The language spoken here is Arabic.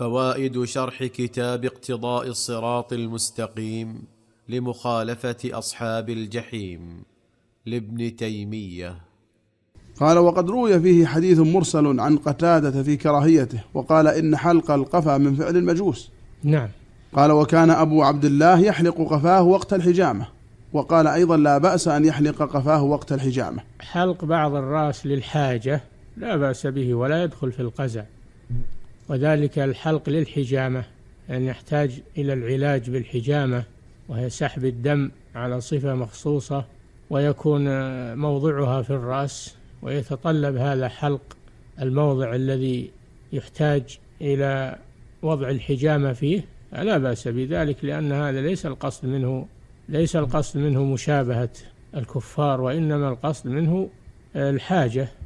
فوائد شرح كتاب اقتضاء الصراط المستقيم لمخالفه اصحاب الجحيم لابن تيميه قال وقد روي فيه حديث مرسل عن قتاده في كراهيته وقال ان حلق القفا من فعل المجوس نعم قال وكان ابو عبد الله يحلق قفاه وقت الحجامه وقال ايضا لا باس ان يحلق قفاه وقت الحجامه حلق بعض الراس للحاجه لا باس به ولا يدخل في القزع وذلك الحلق للحجامة لأن يحتاج إلى العلاج بالحجامة وهي سحب الدم على صفة مخصوصة ويكون موضعها في الرأس ويتطلب هذا حلق الموضع الذي يحتاج إلى وضع الحجامة فيه فلا بأس بذلك لأن هذا ليس القصد منه ليس القصد منه مشابهة الكفار وإنما القصد منه الحاجة